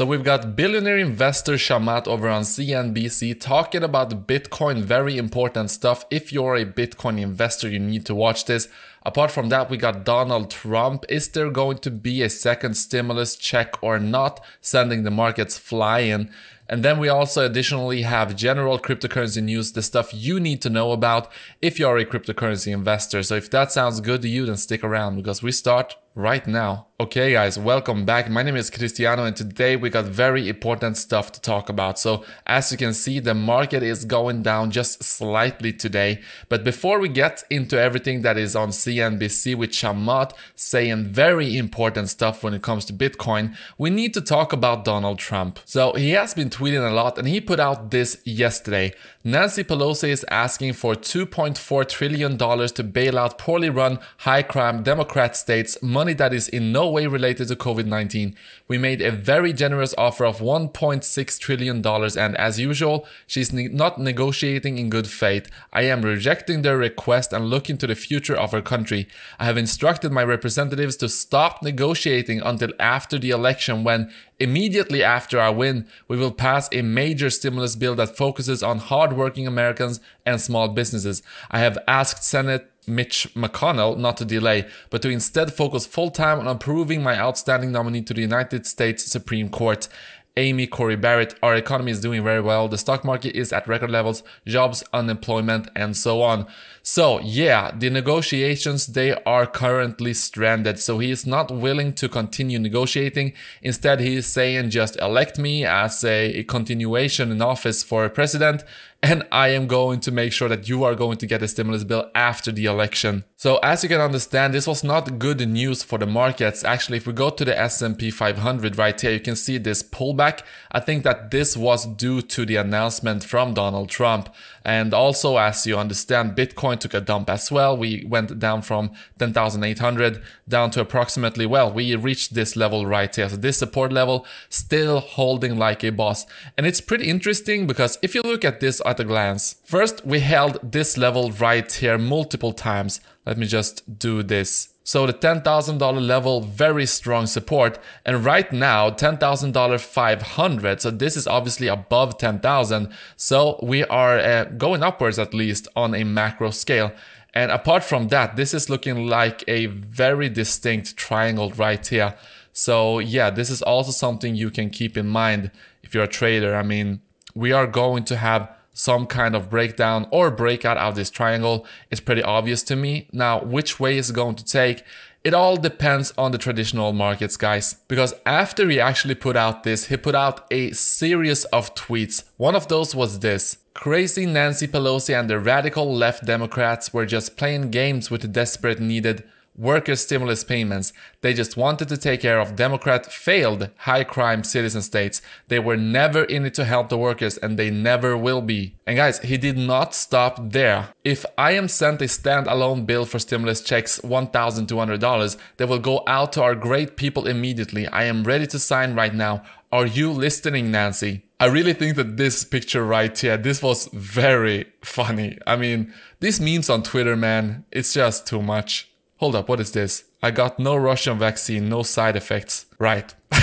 So we've got billionaire investor Shamat over on CNBC talking about Bitcoin, very important stuff. If you're a Bitcoin investor, you need to watch this. Apart from that, we got Donald Trump. Is there going to be a second stimulus check or not? Sending the markets flying. And then we also additionally have general cryptocurrency news, the stuff you need to know about if you're a cryptocurrency investor. So if that sounds good to you, then stick around because we start right now. Okay guys, welcome back. My name is Cristiano and today we got very important stuff to talk about. So as you can see, the market is going down just slightly today. But before we get into everything that is on CNBC with Shamat saying very important stuff when it comes to Bitcoin, we need to talk about Donald Trump. So he has been tweeting a lot and he put out this yesterday Nancy Pelosi is asking for $2.4 trillion to bail out poorly run, high crime Democrat states, money that is in no way related to COVID 19. We made a very generous offer of $1.6 trillion, and as usual, she's ne- not negotiating in good faith. I am rejecting their request and looking to the future of our country. I have instructed my representatives to stop negotiating until after the election when, immediately after our win, we will pass a major stimulus bill that focuses on hard hardworking Americans and small businesses. I have asked Senate Mitch McConnell not to delay, but to instead focus full time on approving my outstanding nominee to the United States Supreme Court. Amy Corey Barrett, our economy is doing very well. The stock market is at record levels, jobs, unemployment, and so on. So, yeah, the negotiations, they are currently stranded. So, he is not willing to continue negotiating. Instead, he is saying just elect me as a continuation in office for a president and I am going to make sure that you are going to get a stimulus bill after the election so as you can understand, this was not good news for the markets. Actually, if we go to the S&P 500 right here, you can see this pullback. I think that this was due to the announcement from Donald Trump. And also, as you understand, Bitcoin took a dump as well. We went down from 10,800 down to approximately, well, we reached this level right here. So this support level still holding like a boss. And it's pretty interesting because if you look at this at a glance, first we held this level right here multiple times. Let me just do this. So the $10,000 level, very strong support. And right now, $10,000 500. So this is obviously above 10,000. So we are uh, going upwards at least on a macro scale. And apart from that, this is looking like a very distinct triangle right here. So yeah, this is also something you can keep in mind if you're a trader. I mean, we are going to have some kind of breakdown or breakout of this triangle is pretty obvious to me. Now, which way is going to take? It all depends on the traditional markets, guys. Because after he actually put out this, he put out a series of tweets. One of those was this. Crazy Nancy Pelosi and the radical left Democrats were just playing games with the desperate needed worker stimulus payments. They just wanted to take care of Democrat failed high crime citizen states. They were never in it to help the workers and they never will be. And guys, he did not stop there. If I am sent a standalone bill for stimulus checks $1,200 that will go out to our great people immediately, I am ready to sign right now. Are you listening, Nancy? I really think that this picture right here, this was very funny. I mean, these memes on Twitter, man, it's just too much. Hold up, what is this? I got no Russian vaccine, no side effects. Right.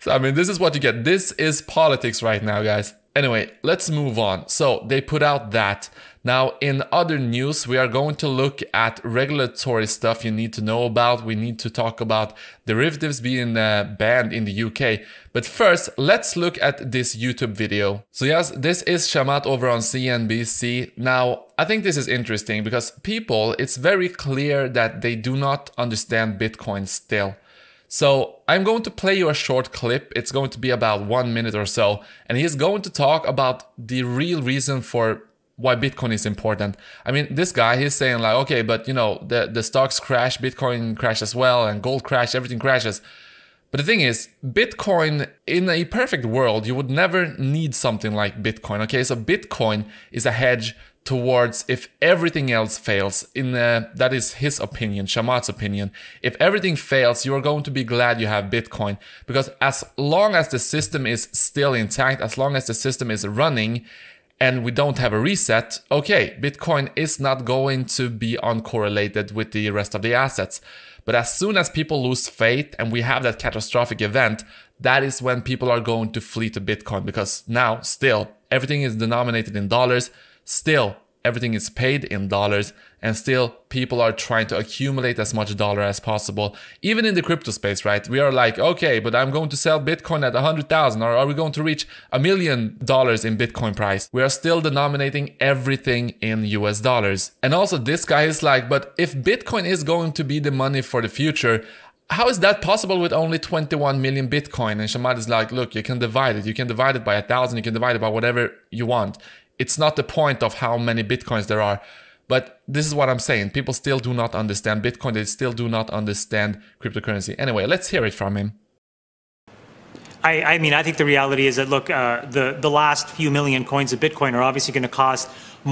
so, I mean, this is what you get. This is politics right now, guys. Anyway, let's move on. So they put out that. Now, in other news, we are going to look at regulatory stuff you need to know about. We need to talk about derivatives being uh, banned in the UK. But first, let's look at this YouTube video. So yes, this is Shamat over on CNBC. Now, I think this is interesting because people, it's very clear that they do not understand Bitcoin still. So I'm going to play you a short clip. It's going to be about one minute or so. And he's going to talk about the real reason for why Bitcoin is important. I mean, this guy, he's saying like, okay, but you know, the, the stocks crash, Bitcoin crash as well, and gold crash, everything crashes. But the thing is, Bitcoin, in a perfect world, you would never need something like Bitcoin. Okay, so Bitcoin is a hedge towards if everything else fails in that is his opinion shamat's opinion if everything fails you're going to be glad you have bitcoin because as long as the system is still intact as long as the system is running and we don't have a reset okay bitcoin is not going to be uncorrelated with the rest of the assets but as soon as people lose faith and we have that catastrophic event that is when people are going to flee to bitcoin because now still everything is denominated in dollars Still, everything is paid in dollars and still people are trying to accumulate as much dollar as possible even in the crypto space right we are like okay but i'm going to sell bitcoin at 100000 or are we going to reach a million dollars in bitcoin price we are still denominating everything in us dollars and also this guy is like but if bitcoin is going to be the money for the future how is that possible with only 21 million Bitcoin? And Shamad is like, look, you can divide it. You can divide it by a thousand. You can divide it by whatever you want it's not the point of how many bitcoins there are but this is what i'm saying people still do not understand bitcoin they still do not understand cryptocurrency anyway let's hear it from him I, I, mean, I think the reality is that look, uh, the the last few million coins of Bitcoin are obviously going to cost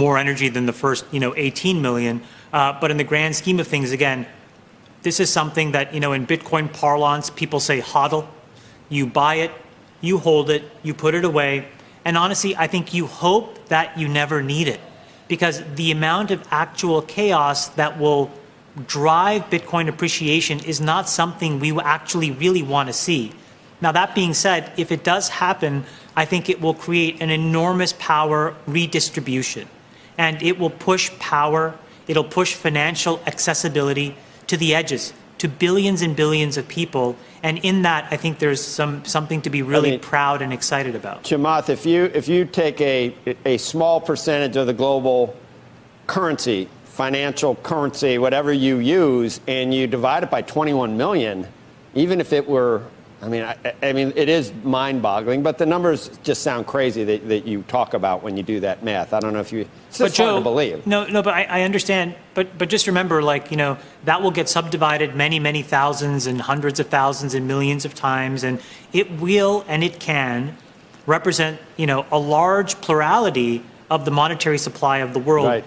more energy than the first, you know, 18 million. Uh, but in the grand scheme of things, again, this is something that you know, in Bitcoin parlance, people say hodl. You buy it, you hold it, you put it away, and honestly, I think you hope that you never need it because the amount of actual chaos that will drive Bitcoin appreciation is not something we actually really want to see. Now, that being said, if it does happen, I think it will create an enormous power redistribution and it will push power, it'll push financial accessibility to the edges, to billions and billions of people and in that, I think there's some something to be really I mean, proud and excited about. Chamath, if you if you take a a small percentage of the global currency, financial currency, whatever you use, and you divide it by 21 million, even if it were I mean, I, I mean, it is mind-boggling, but the numbers just sound crazy that, that you talk about when you do that math. I don't know if you. It's just Joe, hard to believe. No, no, but I, I understand. But but just remember, like you know, that will get subdivided many, many thousands and hundreds of thousands and millions of times, and it will and it can represent you know a large plurality of the monetary supply of the world. Right.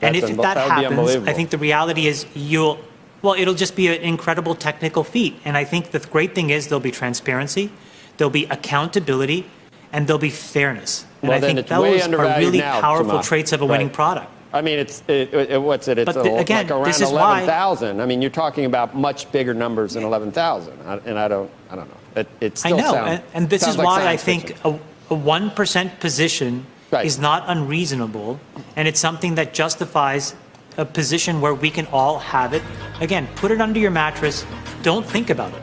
That's and if, that, that happens, I think the reality is you'll well, it'll just be an incredible technical feat. And I think the great thing is there'll be transparency, there'll be accountability, and there'll be fairness. And well, I think those are really now, powerful traits of a winning right. product. I mean, it's it, it, what's it? It's the, a, again, like around eleven thousand. I mean, you're talking about much bigger numbers than eleven thousand, and I don't, I don't know. It, it still I know, sound, and, and, this is like why I think fiction. a one percent position right. is not unreasonable, and it's something that justifies a position where we can all have it. Again, put it under your mattress. Don't think about it.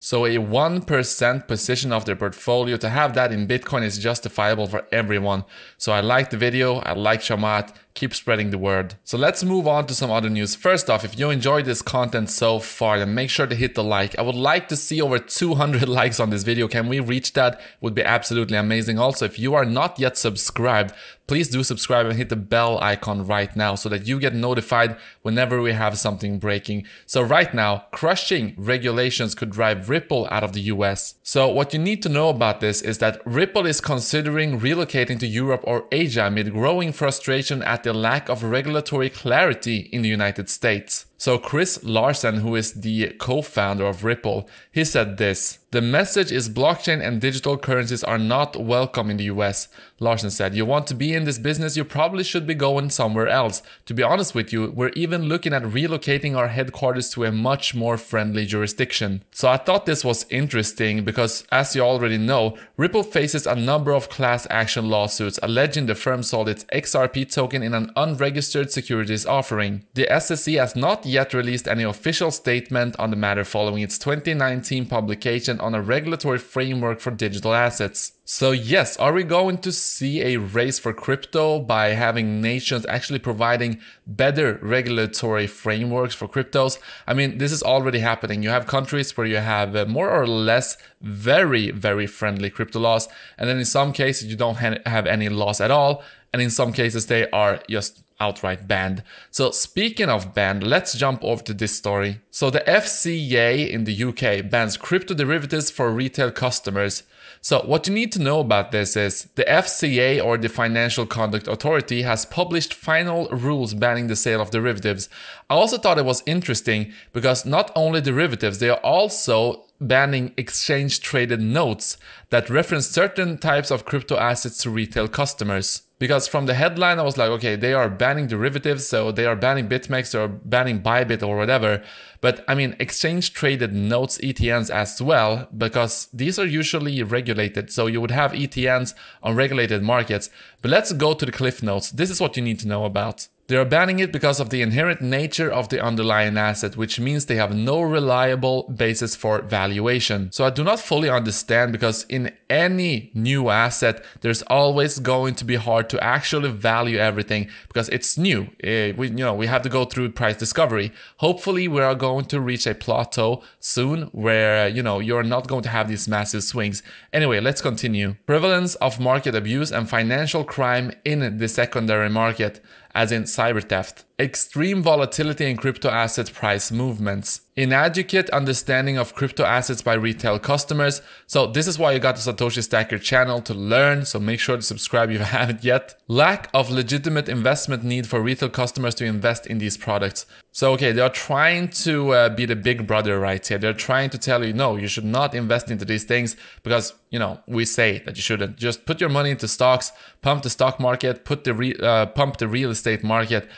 So a 1% position of their portfolio to have that in Bitcoin is justifiable for everyone. So I like the video. I like Shamat keep spreading the word. So let's move on to some other news. First off, if you enjoyed this content so far, then make sure to hit the like. I would like to see over 200 likes on this video. Can we reach that? Would be absolutely amazing. Also, if you are not yet subscribed, please do subscribe and hit the bell icon right now so that you get notified whenever we have something breaking. So right now, crushing regulations could drive Ripple out of the US. So what you need to know about this is that Ripple is considering relocating to Europe or Asia amid growing frustration at the lack of regulatory clarity in the United States. So Chris Larson, who is the co-founder of Ripple, he said this. The message is blockchain and digital currencies are not welcome in the US. Larson said, you want to be in this business, you probably should be going somewhere else. To be honest with you, we're even looking at relocating our headquarters to a much more friendly jurisdiction. So I thought this was interesting because as you already know, Ripple faces a number of class action lawsuits alleging the firm sold its XRP token in an unregistered securities offering. The SEC has not yet released any official statement on the matter following its 2019 publication on a regulatory framework for digital assets. So, yes, are we going to see a race for crypto by having nations actually providing better regulatory frameworks for cryptos? I mean, this is already happening. You have countries where you have uh, more or less very, very friendly crypto laws, and then in some cases, you don't have any laws at all, and in some cases, they are just outright banned. So speaking of banned, let's jump over to this story. So the FCA in the UK bans crypto derivatives for retail customers. So what you need to know about this is the FCA or the Financial Conduct Authority has published final rules banning the sale of derivatives. I also thought it was interesting because not only derivatives, they are also banning exchange traded notes that reference certain types of crypto assets to retail customers because from the headline I was like, okay, they are banning derivatives, so they are banning BitMEX or banning Bybit or whatever. But I mean, exchange traded notes ETNs as well, because these are usually regulated. So you would have ETNs on regulated markets. But let's go to the cliff notes. This is what you need to know about. They are banning it because of the inherent nature of the underlying asset, which means they have no reliable basis for valuation. So I do not fully understand because in any new asset, there's always going to be hard to actually value everything because it's new. Eh, we, you know, we have to go through price discovery. Hopefully we are going to reach a plateau soon where, you know, you're not going to have these massive swings. Anyway, let's continue. Prevalence of market abuse and financial crime in the secondary market as in cyber theft extreme volatility in crypto asset price movements, inadequate understanding of crypto assets by retail customers. So this is why you got the Satoshi Stacker channel to learn. So make sure to subscribe if you haven't yet. Lack of legitimate investment need for retail customers to invest in these products. So okay, they are trying to uh, be the big brother right here. They're trying to tell you, no, you should not invest into these things because, you know, we say that you shouldn't. Just put your money into stocks, pump the stock market, put the re uh, pump the real estate market.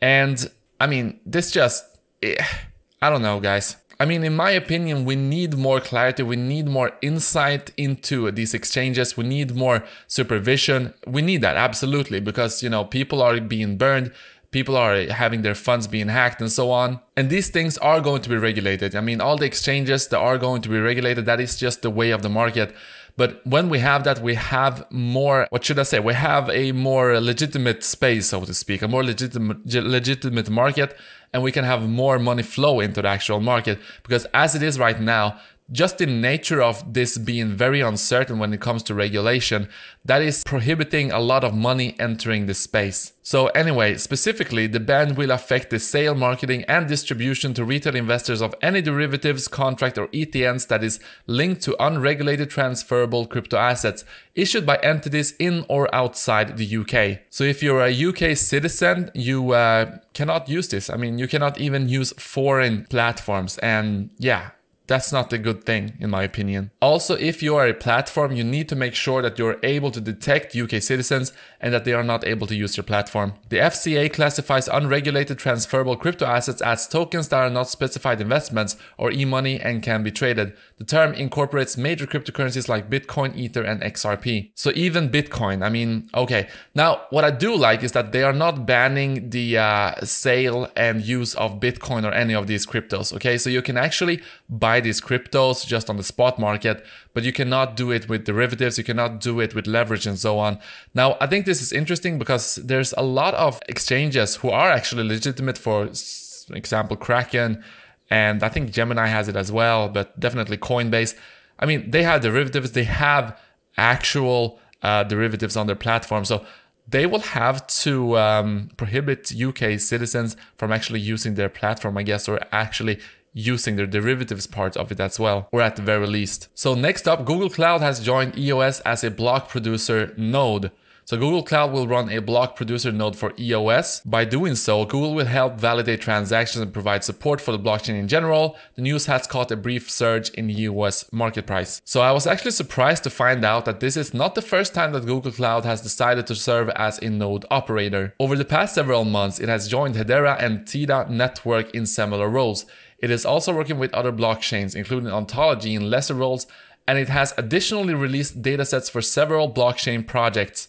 And I mean, this just, eh, I don't know, guys. I mean, in my opinion, we need more clarity, we need more insight into these exchanges, we need more supervision. We need that, absolutely, because, you know, people are being burned, people are having their funds being hacked and so on. And these things are going to be regulated. I mean, all the exchanges that are going to be regulated, that is just the way of the market. But when we have that, we have more, what should I say? We have a more legitimate space, so to speak, a more legitimate, legitimate market, and we can have more money flow into the actual market. Because as it is right now, just the nature of this being very uncertain when it comes to regulation, that is prohibiting a lot of money entering the space. So anyway, specifically, the ban will affect the sale, marketing and distribution to retail investors of any derivatives, contract or ETNs that is linked to unregulated transferable crypto assets issued by entities in or outside the UK. So if you're a UK citizen, you uh, cannot use this. I mean, you cannot even use foreign platforms. And yeah, that's not a good thing, in my opinion. Also, if you are a platform, you need to make sure that you're able to detect UK citizens and that they are not able to use your platform. The FCA classifies unregulated transferable crypto assets as tokens that are not specified investments or e-money and can be traded. The term incorporates major cryptocurrencies like Bitcoin, Ether, and XRP. So even Bitcoin, I mean, okay. Now, what I do like is that they are not banning the uh, sale and use of Bitcoin or any of these cryptos, okay? So you can actually buy these cryptos just on the spot market, but you cannot do it with derivatives, you cannot do it with leverage and so on. Now, I think this is interesting because there's a lot of exchanges who are actually legitimate, for example, Kraken, and I think Gemini has it as well, but definitely Coinbase. I mean, they have derivatives, they have actual uh, derivatives on their platform. So they will have to um, prohibit UK citizens from actually using their platform, I guess, or actually using their derivatives part of it as well, or at the very least. So next up, Google Cloud has joined EOS as a block producer node. So Google Cloud will run a block producer node for EOS. By doing so, Google will help validate transactions and provide support for the blockchain in general. The news has caught a brief surge in US market price. So I was actually surprised to find out that this is not the first time that Google Cloud has decided to serve as a node operator. Over the past several months, it has joined Hedera and Tida Network in similar roles. It is also working with other blockchains, including Ontology in lesser roles, and it has additionally released datasets for several blockchain projects.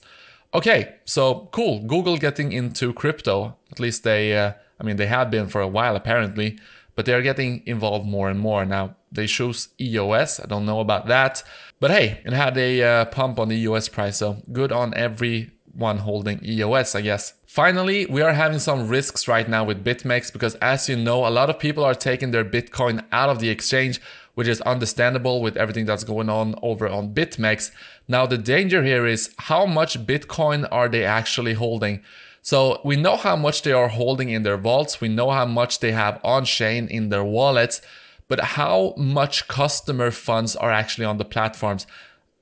Okay, so cool. Google getting into crypto. At least they, uh, I mean, they have been for a while apparently, but they're getting involved more and more. Now, they chose EOS. I don't know about that. But hey, it had a uh, pump on the EOS price, so good on everyone holding EOS, I guess. Finally, we are having some risks right now with BitMEX because as you know, a lot of people are taking their Bitcoin out of the exchange, which is understandable with everything that's going on over on BitMEX. Now, the danger here is how much Bitcoin are they actually holding? So we know how much they are holding in their vaults. We know how much they have on chain in their wallets, but how much customer funds are actually on the platforms?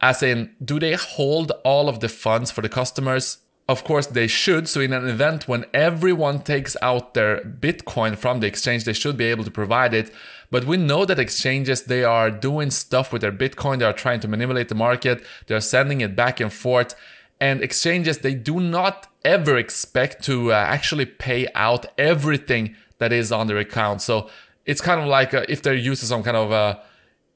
As in, do they hold all of the funds for the customers? Of course, they should. So, in an event when everyone takes out their Bitcoin from the exchange, they should be able to provide it. But we know that exchanges, they are doing stuff with their Bitcoin. They are trying to manipulate the market. They are sending it back and forth. And exchanges, they do not ever expect to uh, actually pay out everything that is on their account. So, it's kind of like uh, if they're using some kind of a uh,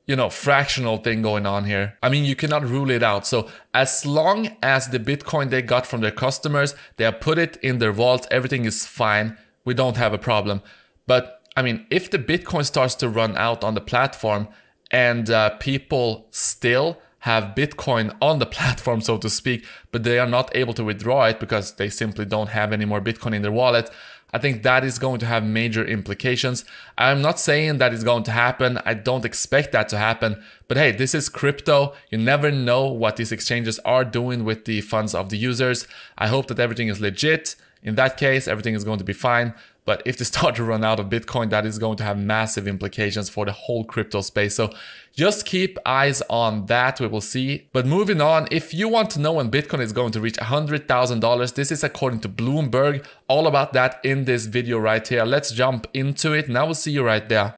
you know, fractional thing going on here. I mean, you cannot rule it out. So as long as the Bitcoin they got from their customers, they have put it in their vault, everything is fine. We don't have a problem. But I mean, if the Bitcoin starts to run out on the platform and uh, people still have Bitcoin on the platform, so to speak, but they are not able to withdraw it because they simply don't have any more Bitcoin in their wallet, I think that is going to have major implications. I'm not saying that it's going to happen. I don't expect that to happen. But hey, this is crypto. You never know what these exchanges are doing with the funds of the users. I hope that everything is legit. In that case, everything is going to be fine. But if they start to run out of Bitcoin, that is going to have massive implications for the whole crypto space. So just keep eyes on that. We will see. But moving on, if you want to know when Bitcoin is going to reach $100,000, this is according to Bloomberg. All about that in this video right here. Let's jump into it. Now we'll see you right there.